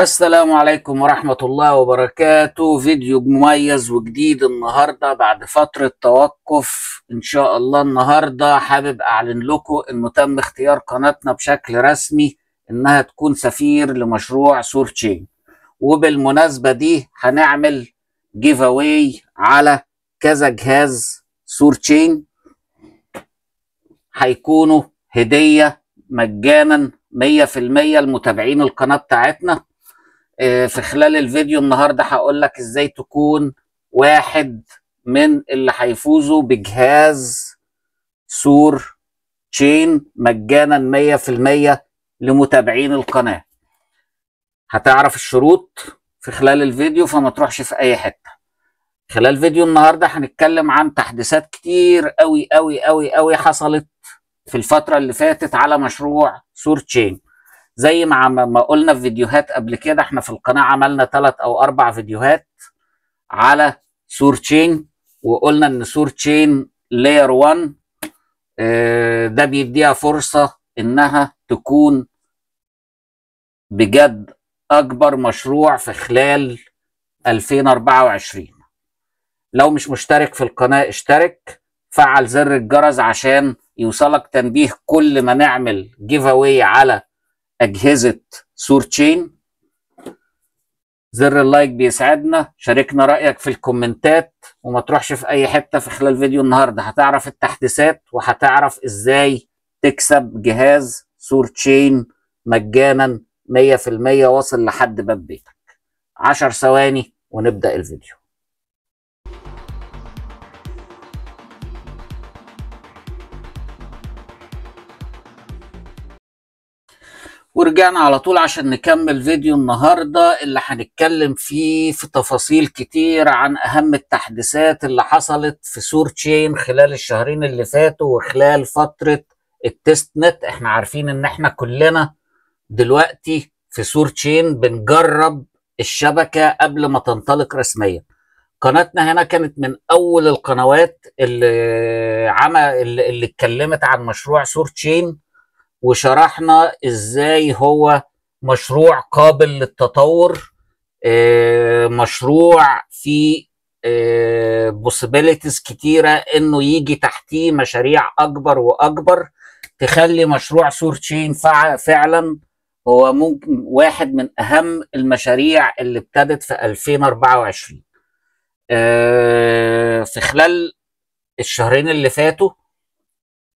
السلام عليكم ورحمة الله وبركاته فيديو مميز وجديد النهاردة بعد فترة توقف ان شاء الله النهاردة حابب اعلن لكم انه تم اختيار قناتنا بشكل رسمي انها تكون سفير لمشروع سور تشين وبالمناسبة دي هنعمل جيف اواي على كذا جهاز سور تشين هيكونوا هدية مجانا 100% لمتابعين القناة بتاعتنا آه، في خلال الفيديو النهارده هقول لك ازاي تكون واحد من اللي هيفوزوا بجهاز سور تشين مجانا 100% لمتابعين القناه هتعرف الشروط في خلال الفيديو فما تروحش في اي حته خلال فيديو النهارده هنتكلم عن تحديثات كتير قوي قوي قوي قوي حصلت في الفتره اللي فاتت على مشروع سور تشين زي ما ما قلنا في فيديوهات قبل كده احنا في القناه عملنا ثلاث او اربع فيديوهات على سور تشين وقلنا ان سور تشين لاير 1 ده بيديها فرصه انها تكون بجد اكبر مشروع في خلال 2024 لو مش مشترك في القناه اشترك فعل زر الجرس عشان يوصلك تنبيه كل ما نعمل جيف اواي على اجهزه سور تشين زر اللايك بيسعدنا شاركنا رايك في الكومنتات وما تروحش في اي حته في خلال فيديو النهارده هتعرف التحديثات وهتعرف ازاي تكسب جهاز سور تشين مجانا 100% واصل لحد باب بيتك 10 ثواني ونبدا الفيديو ورجعنا على طول عشان نكمل فيديو النهاردة اللي هنتكلم فيه في تفاصيل كتير عن أهم التحديثات اللي حصلت في سور تشين خلال الشهرين اللي فاتوا وخلال فترة التست نت احنا عارفين ان احنا كلنا دلوقتي في سور تشين بنجرب الشبكة قبل ما تنطلق رسميا قناتنا هنا كانت من اول القنوات اللي عمل اللي اتكلمت عن مشروع سور تشين وشرحنا ازاي هو مشروع قابل للتطور آه، مشروع فيه آه، بوسيبيليتيز كتيره انه يجي تحتيه مشاريع اكبر واكبر تخلي مشروع سور تشين فعلا هو ممكن واحد من اهم المشاريع اللي ابتدت في 2024 آه، في خلال الشهرين اللي فاتوا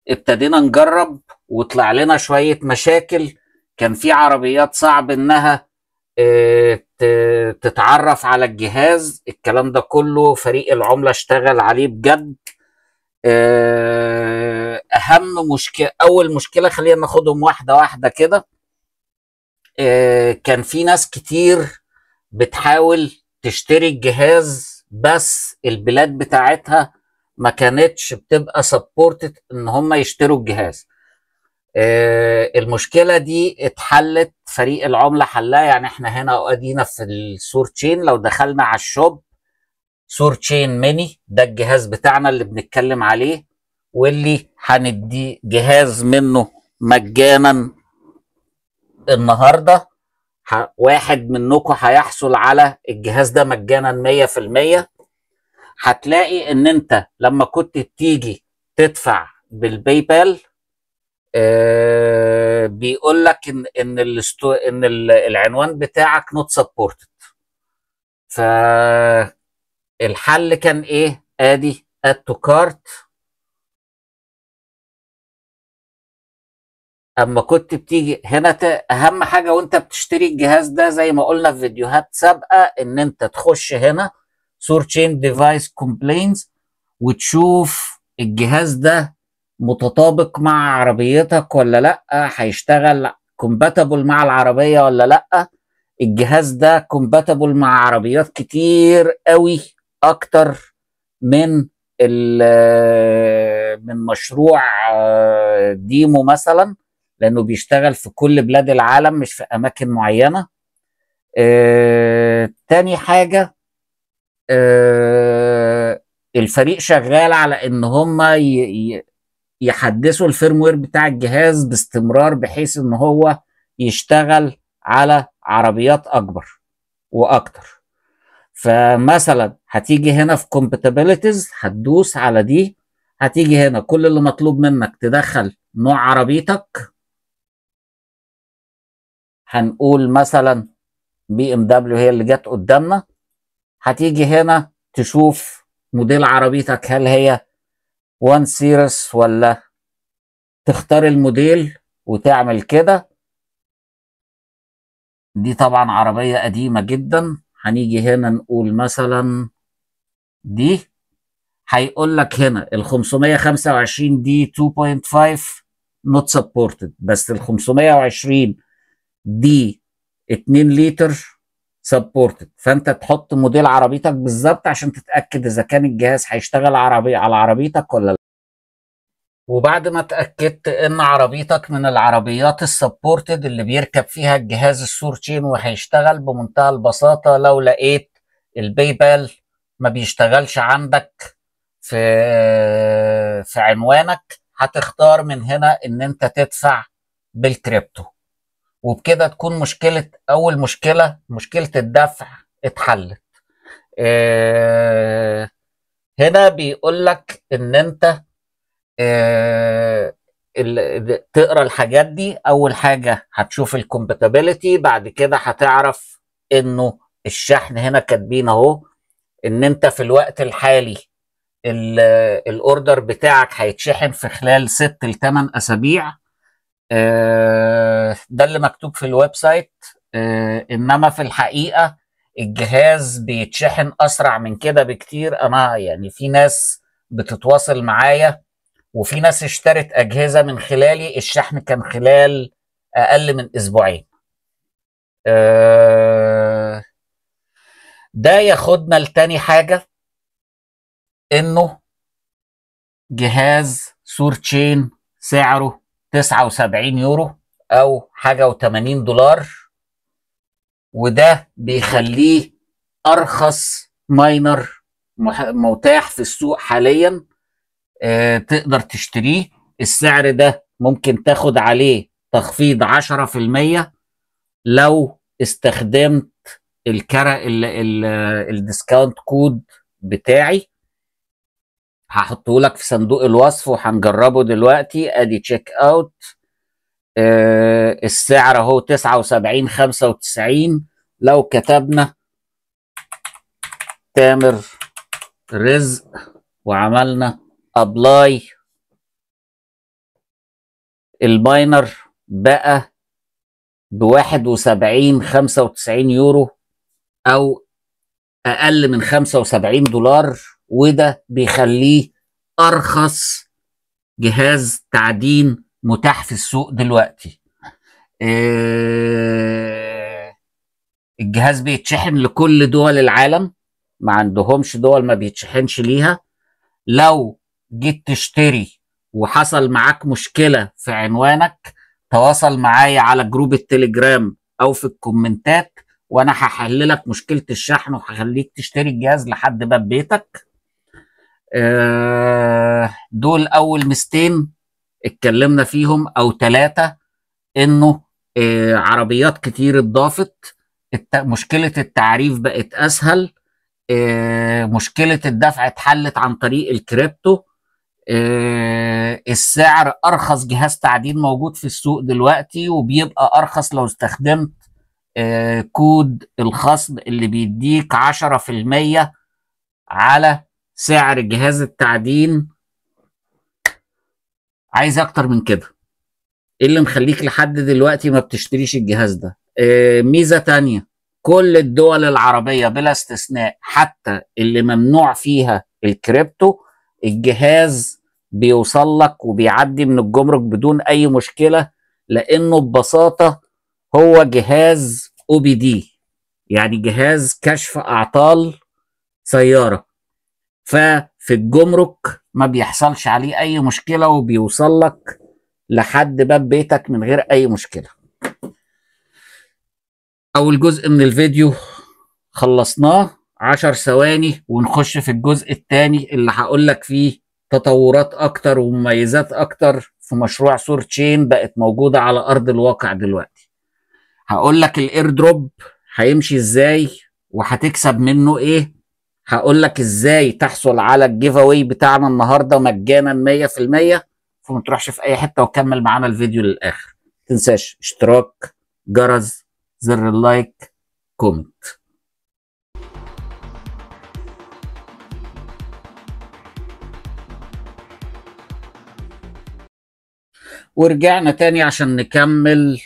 ابتدينا نجرب وطلع لنا شويه مشاكل كان في عربيات صعب انها آه، تتعرف على الجهاز الكلام ده كله فريق العمله اشتغل عليه بجد آه، اهم مشكله اول مشكله خلينا ناخدهم واحده واحده كده آه، كان في ناس كتير بتحاول تشتري الجهاز بس البلاد بتاعتها ما كانتش بتبقى سبورتد ان هم يشتروا الجهاز آه، المشكله دي اتحلت فريق العمله حلها يعني احنا هنا ادينا في السور تشين لو دخلنا على الشوب سور تشين ميني ده الجهاز بتاعنا اللي بنتكلم عليه واللي هندي جهاز منه مجانا النهارده واحد منكم هيحصل على الجهاز ده مجانا 100% هتلاقي ان انت لما كنت تيجي تدفع بالباي بال آه بيقول لك ان ان الستو ان العنوان بتاعك نوت سبورتد فالحل كان ايه ادي اد تو كارت اما كنت بتيجي هنا اهم حاجه وانت بتشتري الجهاز ده زي ما قلنا في فيديوهات سابقه ان انت تخش هنا سور تشين ديفايس كومبلينز وتشوف الجهاز ده متطابق مع عربيتك ولا لا هيشتغل كومباتبل مع العربيه ولا لا الجهاز ده كومباتبل مع عربيات كتير قوي اكتر من آه، من مشروع آه، ديمو مثلا لانه بيشتغل في كل بلاد العالم مش في اماكن معينه آه، تاني حاجه آه، الفريق شغال على ان هم يحدثوا الفيرموير بتاع الجهاز باستمرار بحيث ان هو يشتغل على عربيات اكبر واكتر فمثلا هتيجي هنا في كومباتيبلتيز هتدوس على دي هتيجي هنا كل اللي مطلوب منك تدخل نوع عربيتك هنقول مثلا بي ام دبليو هي اللي جت قدامنا هتيجي هنا تشوف موديل عربيتك هل هي 1 سيرس ولا تختار الموديل وتعمل كده دي طبعا عربية قديمة جدا هنيجي هنا نقول مثلا دي هيقول لك هنا ال 525 دي 2.5 نوت سبورتد بس ال 520 دي 2 لتر سبورتد فانت تحط موديل عربيتك بالظبط عشان تتاكد اذا كان الجهاز هيشتغل عربي على عربيتك ولا لا وبعد ما اتاكدت ان عربيتك من العربيات السبورتد اللي بيركب فيها الجهاز السور تشين وهيشتغل بمنتهى البساطه لو لقيت الباي بال ما بيشتغلش عندك في في عنوانك هتختار من هنا ان انت تدفع بالكريبتو وبكده تكون مشكله اول مشكله مشكله الدفع اتحلت آه هنا بيقول لك ان انت آه تقرا الحاجات دي اول حاجه هتشوف الكومباتيبلتي بعد كده هتعرف انه الشحن هنا كاتبين اهو ان انت في الوقت الحالي الاوردر بتاعك هيتشحن في خلال 6 ل 8 اسابيع آه، ده اللي مكتوب في الويب سايت آه، انما في الحقيقه الجهاز بيتشحن اسرع من كده بكتير انا يعني في ناس بتتواصل معايا وفي ناس اشترت اجهزه من خلالي الشحن كان خلال اقل من اسبوعين آه، ده ياخدنا لتاني حاجه انه جهاز سور تشين سعره 79 يورو او حاجه و80 دولار وده بيخليه ارخص ماينر متاح في السوق حاليا آه تقدر تشتريه السعر ده ممكن تاخد عليه تخفيض 10% لو استخدمت الكرة الديسكاونت كود بتاعي هحطه لك في صندوق الوصف وهنجربه دلوقتي ادي تشيك اوت آه السعر اهو 79 95 لو كتبنا تامر رزق وعملنا ابلاي الباينر بقى ب 71 95 يورو أو أقل من 75 دولار وده بيخليه ارخص جهاز تعدين متاح في السوق دلوقتي آه، الجهاز بيتشحن لكل دول العالم ما عندهمش دول ما بيتشحنش ليها لو جيت تشتري وحصل معاك مشكله في عنوانك تواصل معايا على جروب التليجرام او في الكومنتات وانا هحل لك مشكله الشحن وهخليك تشتري الجهاز لحد باب بيتك آه، دول اول مستين اتكلمنا فيهم او ثلاثه انه آه، عربيات كتير اتضافت مشكله التعريف بقت اسهل آه، مشكله الدفع اتحلت عن طريق الكريبتو السعر ارخص جهاز تعديل موجود في السوق دلوقتي وبيبقى ارخص لو استخدمت كود الخصم اللي بيديك 10% على سعر جهاز التعدين عايز اكتر من كده ايه اللي مخليك لحد دلوقتي ما بتشتريش الجهاز ده آه ميزه تانية كل الدول العربيه بلا استثناء حتى اللي ممنوع فيها الكريبتو الجهاز بيوصل لك وبيعدي من الجمرك بدون اي مشكله لانه ببساطه هو جهاز او بي دي يعني جهاز كشف اعطال سياره ففي الجمرك ما بيحصلش عليه اي مشكله وبيوصل لك لحد باب بيتك من غير اي مشكله اول جزء من الفيديو خلصناه عشر ثواني ونخش في الجزء الثاني اللي هقول لك فيه تطورات اكتر ومميزات اكتر في مشروع سور تشين بقت موجوده على ارض الواقع دلوقتي هقول لك الاير دروب هيمشي ازاي وهتكسب منه ايه هقول لك ازاي تحصل على الجيف اواي بتاعنا النهارده مجانا 100% فما تروحش في اي حته وكمل معانا الفيديو للاخر ما تنساش اشتراك جرس زر اللايك كومنت ورجعنا تاني عشان نكمل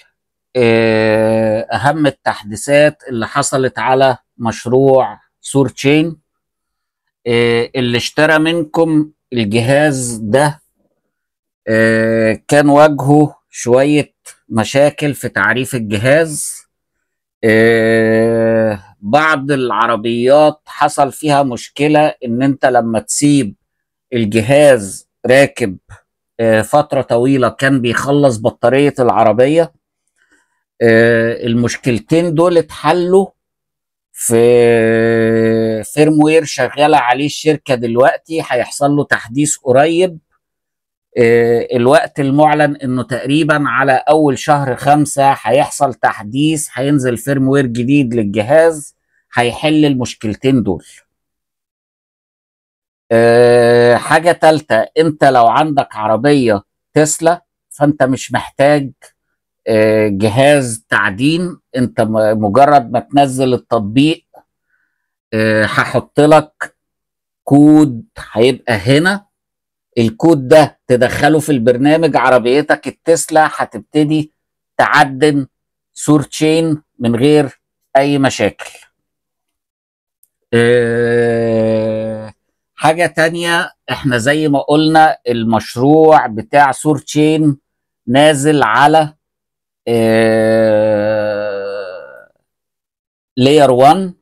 آه، اهم التحديثات اللي حصلت على مشروع سور تشين آه، اللي اشترى منكم الجهاز ده آه، كان واجهه شوية مشاكل في تعريف الجهاز آه، بعض العربيات حصل فيها مشكلة ان انت لما تسيب الجهاز راكب فترة طويلة كان بيخلص بطارية العربية المشكلتين دول اتحلوا في فيرموير شغاله عليه الشركه دلوقتي هيحصل له تحديث قريب آه، الوقت المعلن انه تقريبا على اول شهر خمسة هيحصل تحديث هينزل فيرموير جديد للجهاز هيحل المشكلتين دول آه، حاجة تالتة انت لو عندك عربية تسلا فانت مش محتاج جهاز تعدين انت مجرد ما تنزل التطبيق آه، هحط لك كود هيبقى هنا الكود ده تدخله في البرنامج عربيتك التسلا هتبتدي تعدن سور تشين من غير اي مشاكل آه، حاجه تانية احنا زي ما قلنا المشروع بتاع سور تشين نازل على لير آه، 1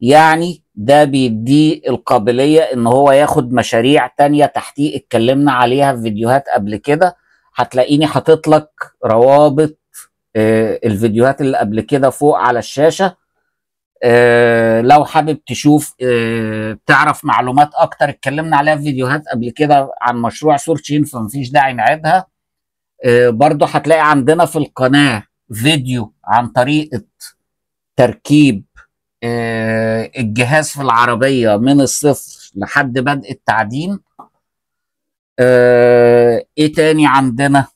يعني ده بيدي القابليه ان هو ياخد مشاريع تانية تحتيه اتكلمنا عليها في فيديوهات قبل كده هتلاقيني حاطط لك روابط آه، الفيديوهات اللي قبل كده فوق على الشاشه آه، لو حابب تشوف تعرف معلومات اكتر اتكلمنا عليها في فيديوهات قبل كده عن مشروع سورتشين فمفيش داعي نعيدها آه، برضو هتلاقي عندنا في القناة فيديو عن طريقة تركيب آه، الجهاز في العربية من الصفر لحد بدء التعدين آه، ايه تاني عندنا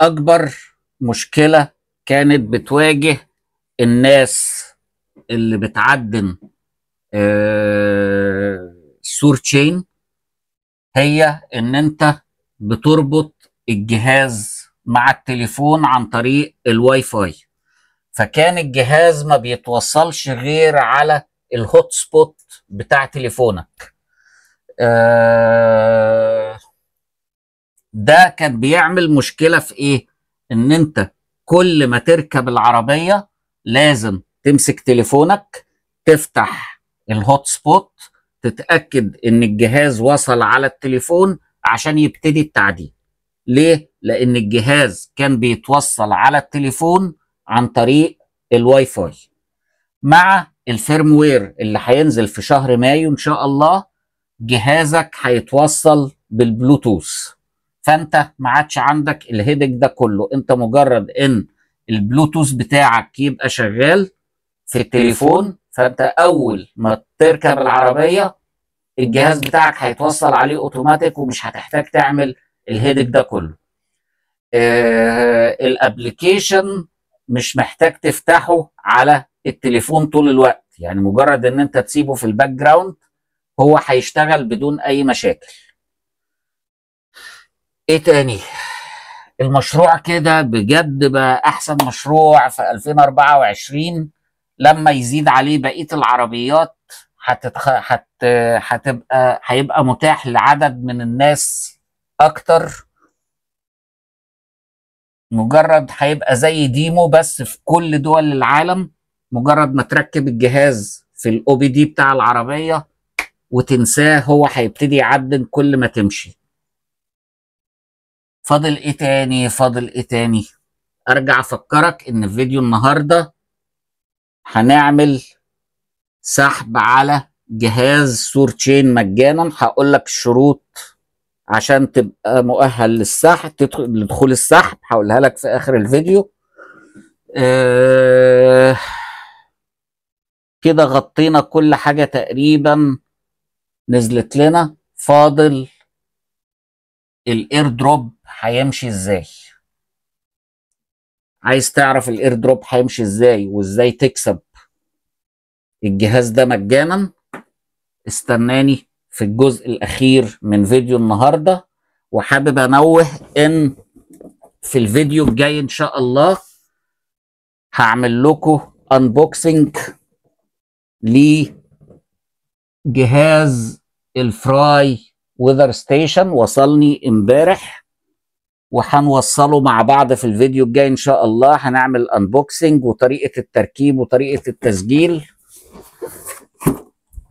اكبر مشكلة كانت بتواجه الناس اللي بتعدن سور تشين هي ان انت بتربط الجهاز مع التليفون عن طريق الواي فاي فكان الجهاز ما بيتوصلش غير على الهوت سبوت بتاع تليفونك آه، ده كان بيعمل مشكله في ايه ان انت كل ما تركب العربيه لازم تمسك تليفونك تفتح الهوت سبوت تتاكد ان الجهاز وصل على التليفون عشان يبتدي التعديل ليه لان الجهاز كان بيتوصل على التليفون عن طريق الواي فاي مع الفيرموير اللي هينزل في شهر مايو ان شاء الله جهازك هيتوصل بالبلوتوث فانت ما عادش عندك الهيدك ده كله انت مجرد ان البلوتوث بتاعك يبقى شغال في التليفون فانت اول ما تركب العربيه الجهاز بتاعك هيتوصل عليه اوتوماتيك ومش هتحتاج تعمل الهيدك ده كله آه الابلكيشن مش محتاج تفتحه على التليفون طول الوقت يعني مجرد ان انت تسيبه في الباك جراوند هو هيشتغل بدون اي مشاكل ايه تاني المشروع كده بجد بقى احسن مشروع في 2024 لما يزيد عليه بقيه العربيات هتتخ... هت... هتبقى هيبقى متاح لعدد من الناس اكتر مجرد هيبقى زي ديمو بس في كل دول العالم مجرد ما تركب الجهاز في الاو بي دي بتاع العربيه وتنساه هو هيبتدي يعدل كل ما تمشي فاضل ايه تاني فاضل ايه تاني ارجع افكرك ان في فيديو النهارده هنعمل سحب على جهاز سور تشين مجانا هقول لك الشروط عشان تبقى مؤهل للسحب تدخل لدخول السحب هقولها لك في اخر الفيديو آه كده غطينا كل حاجه تقريبا نزلت لنا فاضل الاير دروب هيمشي ازاي عايز تعرف الاير دروب هيمشي ازاي وازاي تكسب الجهاز ده مجانا استناني في الجزء الاخير من فيديو النهارده وحابب انوه ان في الفيديو الجاي ان شاء الله هعمل لكم انبوكسنج لجهاز الفراي وذر ستيشن وصلني امبارح وهنوصله مع بعض في الفيديو الجاي ان شاء الله هنعمل انبوكسنج وطريقه التركيب وطريقه التسجيل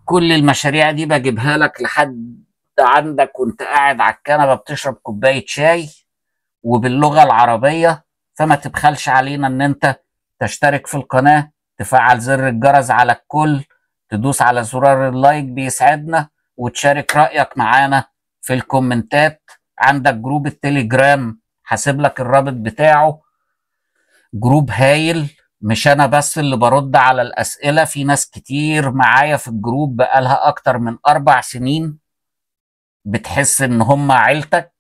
كل المشاريع دي بجيبها لك لحد عندك وانت قاعد على الكنبه بتشرب كوبايه شاي وباللغه العربيه فما تبخلش علينا ان انت تشترك في القناه تفعل زر الجرس على الكل تدوس على زرار اللايك بيسعدنا وتشارك رايك معانا في الكومنتات عندك جروب التليجرام هسيب لك الرابط بتاعه جروب هايل مش انا بس اللي برد على الاسئله في ناس كتير معايا في الجروب بقالها اكتر من اربع سنين بتحس ان هم عيلتك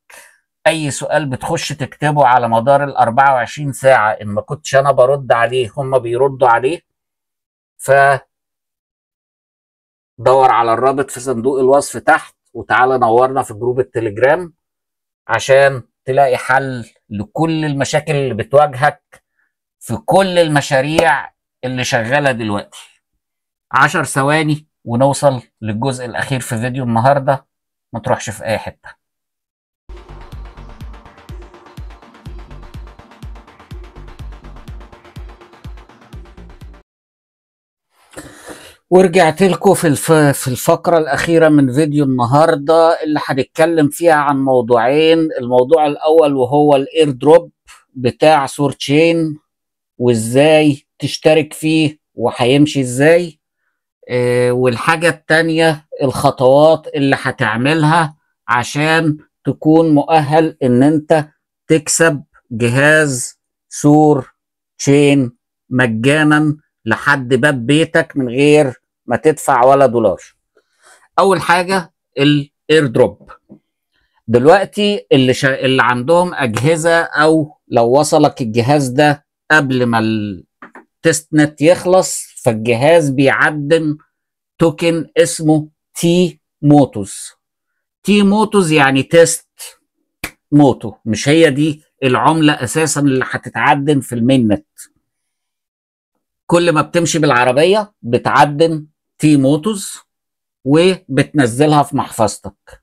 اي سؤال بتخش تكتبه على مدار ال 24 ساعه ان ما كنتش انا برد عليه هم بيردوا عليه ف دور على الرابط في صندوق الوصف تحت وتعالى نورنا في جروب التليجرام عشان تلاقي حل لكل المشاكل اللي بتواجهك في كل المشاريع اللي شغاله دلوقتي 10 ثواني ونوصل للجزء الاخير في فيديو النهارده ما تروحش في اي حته ورجعت لكم في في الفقره الاخيره من فيديو النهارده اللي هنتكلم فيها عن موضوعين الموضوع الاول وهو الاير دروب بتاع سورتشين وازاي تشترك فيه وهيمشي ازاي آه، والحاجة التانية الخطوات اللي هتعملها عشان تكون مؤهل ان انت تكسب جهاز سور تشين مجانا لحد باب بيتك من غير ما تدفع ولا دولار اول حاجة الاير دروب دلوقتي اللي, شا... اللي عندهم اجهزة او لو وصلك الجهاز ده قبل ما التست نت يخلص فالجهاز بيعدن توكن اسمه تي موتوز تي موتوز يعني تيست موتو مش هي دي العملة أساسا اللي هتتعدن في المين نت كل ما بتمشي بالعربية بتعدن تي موتوز وبتنزلها في محفظتك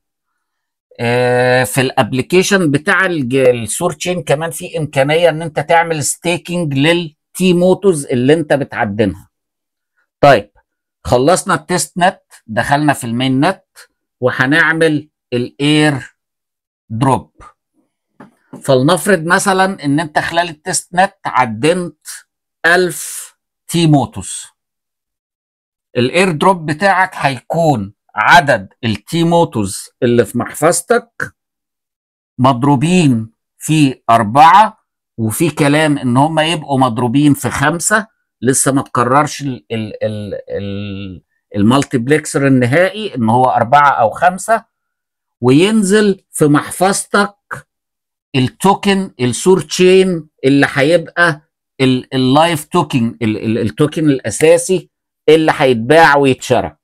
آه، في الابلكيشن بتاع السور تشين كمان في امكانيه ان انت تعمل ستيكنج للتي موتوز اللي انت بتعدنها طيب خلصنا التست نت دخلنا في المين نت وهنعمل الاير دروب فلنفرض مثلا ان انت خلال التست نت عدنت 1000 تي موتوز الاير دروب بتاعك هيكون عدد التيموتوز اللي في محفظتك مضروبين في أربعة وفي كلام إن هم يبقوا مضروبين في خمسة لسه ما تكررش المالتيبلكسر النهائي إن هو أربعة أو خمسة وينزل في محفظتك التوكن السور تشين اللي هيبقى اللايف توكن التوكن الاساسي اللي هيتباع ويتشرى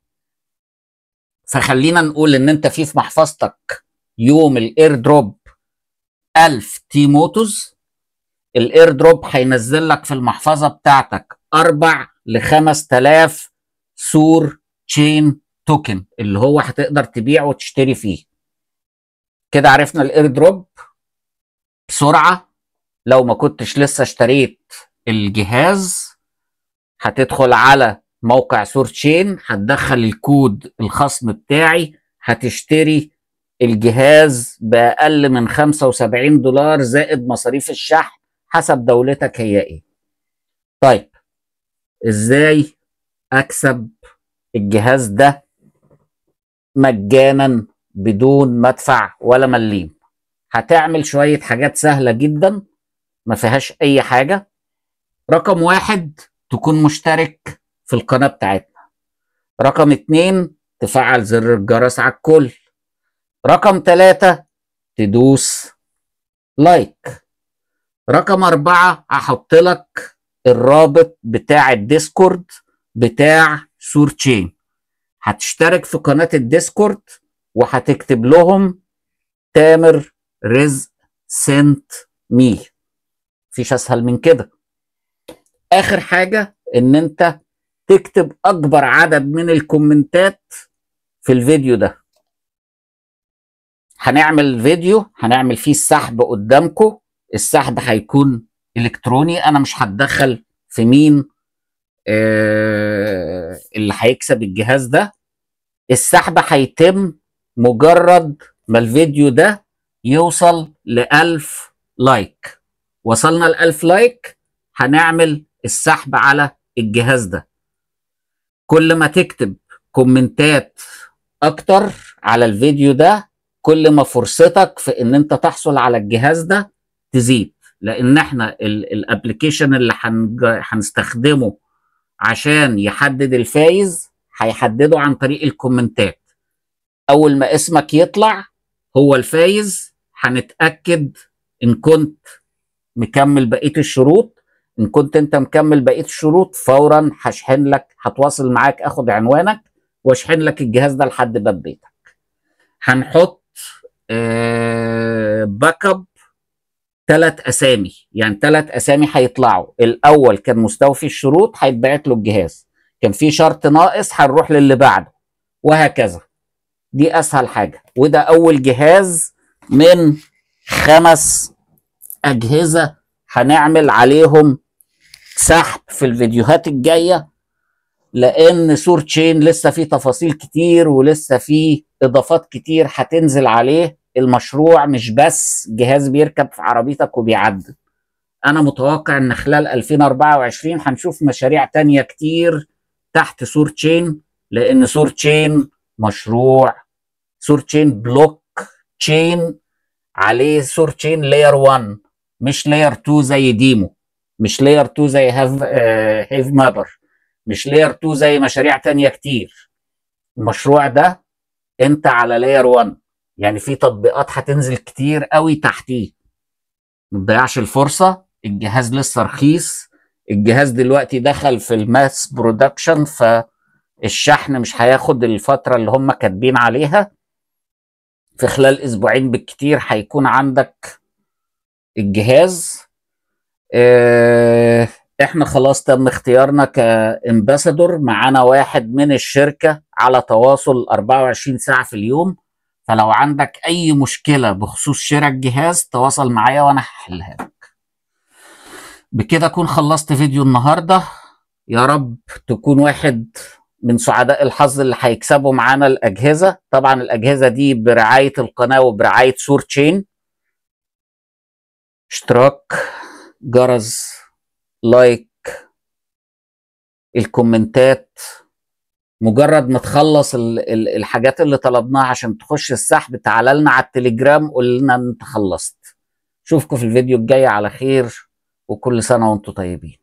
فخلينا نقول ان انت في في محفظتك يوم الاير دروب 1000 تي موتوز الاير دروب هينزل لك في المحفظه بتاعتك 4 ل 5000 سور تشين توكن اللي هو هتقدر تبيع وتشتري فيه كده عرفنا الاير دروب بسرعه لو ما كنتش لسه اشتريت الجهاز هتدخل على موقع سور تشين هتدخل الكود الخصم بتاعي هتشتري الجهاز باقل من 75 دولار زائد مصاريف الشحن حسب دولتك هي ايه طيب ازاي اكسب الجهاز ده مجانا بدون مدفع ولا مليم هتعمل شويه حاجات سهله جدا ما فيهاش اي حاجه رقم واحد تكون مشترك في القناة بتاعتنا رقم اتنين تفعل زر الجرس على الكل رقم ثلاثة تدوس لايك رقم أربعة أحط لك الرابط بتاع الديسكورد بتاع سور تشين هتشترك في قناة الديسكورد وهتكتب لهم تامر رزق سنت مي مفيش أسهل من كده آخر حاجة إن أنت تكتب اكبر عدد من الكومنتات في الفيديو ده هنعمل فيديو هنعمل فيه السحب قدامكم السحب هيكون الكتروني انا مش هتدخل في مين آه اللي هيكسب الجهاز ده السحب هيتم مجرد ما الفيديو ده يوصل لألف لايك وصلنا لألف لايك هنعمل السحب على الجهاز ده كل ما تكتب كومنتات اكتر على الفيديو ده كل ما فرصتك في ان انت تحصل على الجهاز ده تزيد لان احنا الابلكيشن اللي هنستخدمه عشان يحدد الفايز هيحدده عن طريق الكومنتات اول ما اسمك يطلع هو الفايز هنتاكد ان كنت مكمل بقيه الشروط ان كنت انت مكمل بقيه الشروط فورا هشحن لك هتواصل معاك اخد عنوانك واشحن لك الجهاز ده لحد باب بيتك هنحط باك اب ثلاث اسامي يعني ثلاث اسامي هيطلعوا الاول كان مستوفي الشروط هيتبعت له الجهاز كان في شرط ناقص هنروح للي بعده وهكذا دي اسهل حاجه وده اول جهاز من خمس اجهزه هنعمل عليهم سحب في الفيديوهات الجايه لان سور تشين لسه فيه تفاصيل كتير ولسه فيه اضافات كتير هتنزل عليه المشروع مش بس جهاز بيركب في عربيتك وبيعدل انا متوقع ان خلال 2024 هنشوف مشاريع تانية كتير تحت سور تشين لان سور تشين مشروع سور تشين بلوك تشين عليه سور تشين لاير 1 مش لاير 2 زي ديمو مش لاير 2 زي هاف هيف مابر مش لاير 2 زي مشاريع تانية كتير المشروع ده انت على لاير 1 يعني في تطبيقات هتنزل كتير قوي تحتيه ما تضيعش الفرصه الجهاز لسه رخيص الجهاز دلوقتي دخل في الماس برودكشن فالشحن مش هياخد الفتره اللي هم كاتبين عليها في خلال اسبوعين بالكتير هيكون عندك الجهاز آه، احنا خلاص تم اختيارنا كامباسادور معانا واحد من الشركه على تواصل 24 ساعه في اليوم فلو عندك اي مشكله بخصوص شراء الجهاز تواصل معايا وانا هحلها لك بكده اكون خلصت فيديو النهارده يا رب تكون واحد من سعداء الحظ اللي هيكسبوا معانا الاجهزه طبعا الاجهزه دي برعايه القناه وبرعايه سور تشين اشتراك جرس لايك الكومنتات مجرد ما تخلص الحاجات اللي طلبناها عشان تخش السحب تعال لنا على التليجرام قول لنا انت خلصت اشوفكم في الفيديو الجاي على خير وكل سنه وانتم طيبين